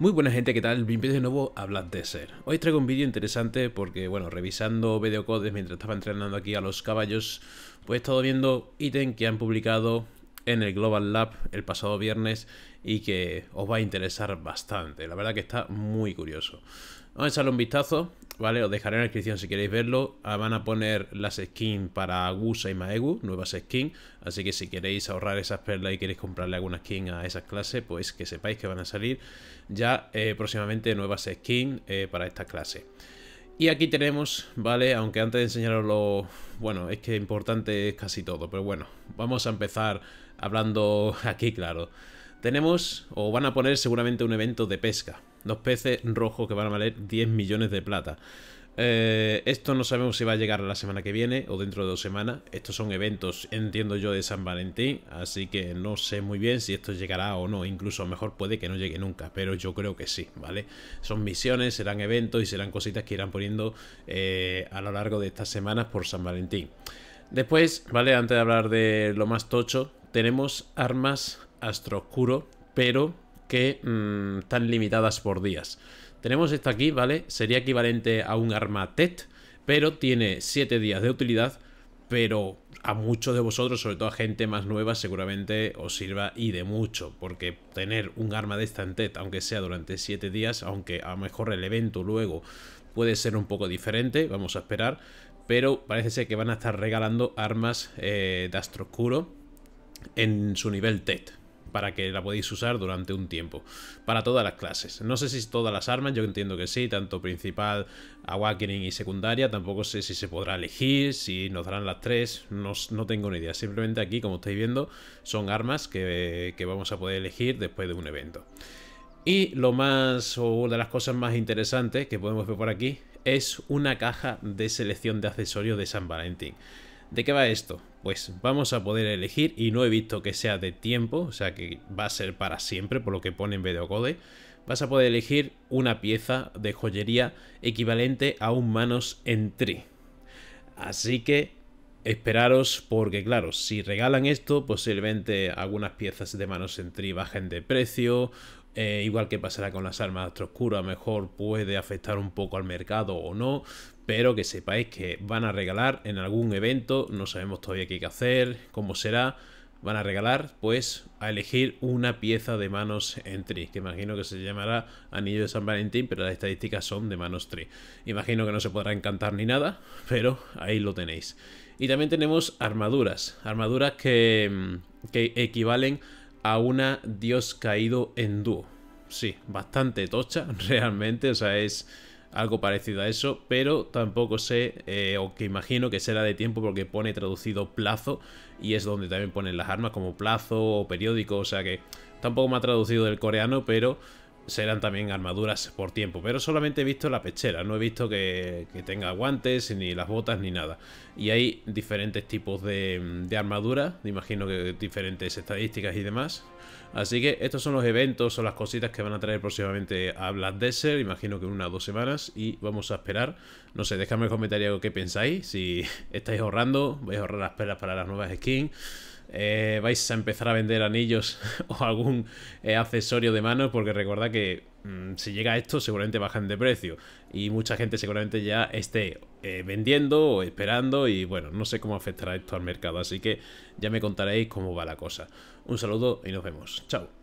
Muy buena gente, ¿qué tal? Bienvenidos de nuevo a de ser Hoy traigo un vídeo interesante porque, bueno, revisando videocodes mientras estaba entrenando aquí a los caballos, pues he estado viendo ítem que han publicado en el Global Lab el pasado viernes y que os va a interesar bastante. La verdad que está muy curioso. Vamos a echarle un vistazo, ¿vale? Os dejaré en la descripción si queréis verlo. Ah, van a poner las skins para Gusa y Maegu, nuevas skins. Así que si queréis ahorrar esas perlas y queréis comprarle alguna skin a esas clases, pues que sepáis que van a salir ya eh, próximamente nuevas skins eh, para esta clase. Y aquí tenemos, ¿vale? Aunque antes de enseñarlo Bueno, es que importante es casi todo, pero bueno, vamos a empezar hablando aquí, claro. Tenemos, o van a poner seguramente un evento de pesca. Dos peces rojos que van a valer 10 millones de plata. Eh, esto no sabemos si va a llegar la semana que viene o dentro de dos semanas. Estos son eventos, entiendo yo, de San Valentín, así que no sé muy bien si esto llegará o no. Incluso mejor puede que no llegue nunca, pero yo creo que sí, ¿vale? Son misiones, serán eventos y serán cositas que irán poniendo eh, a lo largo de estas semanas por San Valentín. Después, ¿vale? Antes de hablar de lo más tocho, tenemos armas astro oscuro, pero que mm, están limitadas por días. Tenemos esta aquí, ¿vale? Sería equivalente a un arma TET, pero tiene 7 días de utilidad, pero a muchos de vosotros, sobre todo a gente más nueva, seguramente os sirva y de mucho, porque tener un arma de esta en TET, e aunque sea durante 7 días, aunque a lo mejor el evento luego puede ser un poco diferente, vamos a esperar, pero parece ser que van a estar regalando armas eh, de Astro Oscuro en su nivel TET, e para que la podéis usar durante un tiempo, para todas las clases. No sé si todas las armas, yo entiendo que sí, tanto principal, awakening y secundaria, tampoco sé si se podrá elegir, si nos darán las tres, no, tengo ni idea. Simplemente aquí, como estáis viendo, son armas que, que vamos a poder elegir después de un evento. Y lo más, o una de las cosas más interesantes que podemos ver por aquí, es una caja de selección de accesorios de San Valentín. ¿De qué va esto? Pues vamos a poder elegir y no he visto que sea de tiempo, o sea que va a ser para siempre por lo que pone en Code. Vas a poder elegir una pieza de joyería equivalente a un manos en tri. Así que esperaros porque claro, si regalan esto posiblemente algunas piezas de manos en tri bajen de precio eh, igual que pasará con las armas de a lo mejor puede afectar un poco al mercado o no, pero que sepáis que van a regalar en algún evento, no sabemos todavía qué hay que hacer, cómo será, van a regalar pues a elegir una pieza de manos en tri, que imagino que se llamará anillo de San Valentín, pero las estadísticas son de manos tri. Imagino que no se podrá encantar ni nada, pero ahí lo tenéis. Y también tenemos armaduras, armaduras que, que equivalen a una dios caído en dúo. Sí, bastante tocha realmente, o sea, es algo parecido a eso, pero tampoco sé, eh, o que imagino que será de tiempo porque pone traducido plazo y es donde también ponen las armas como plazo o periódico, o sea que tampoco me ha traducido del coreano, pero serán también armaduras por tiempo, pero solamente he visto la pechera, no he visto que, tenga guantes, ni las botas, ni nada. Y hay diferentes tipos de, armaduras, me imagino que diferentes estadísticas y demás. Así que estos son los eventos o las cositas que van a traer próximamente a Black Desert, imagino que en una o dos semanas, y vamos a esperar. No sé, dejadme en el comentario qué pensáis, si estáis ahorrando, vais a ahorrar las perlas para las nuevas skins eh, vais a empezar a vender anillos o algún eh, accesorio de mano, porque recordad que mm, si llega esto seguramente bajan de precio y mucha gente seguramente ya esté eh, vendiendo o esperando y bueno, no sé cómo afectará esto al mercado, así que ya me contaréis cómo va la cosa. Un saludo y nos vemos. Chao.